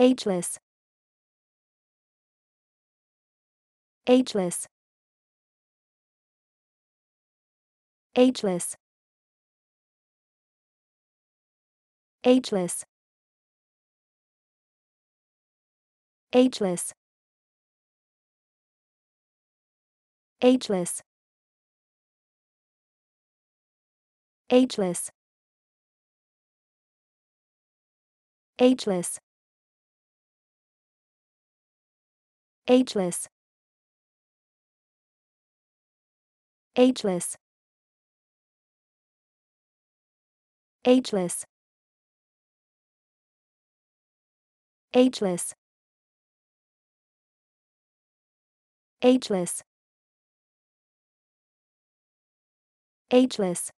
ageless ageless ageless ageless ageless ageless ageless ageless ageless ageless ageless ageless ageless ageless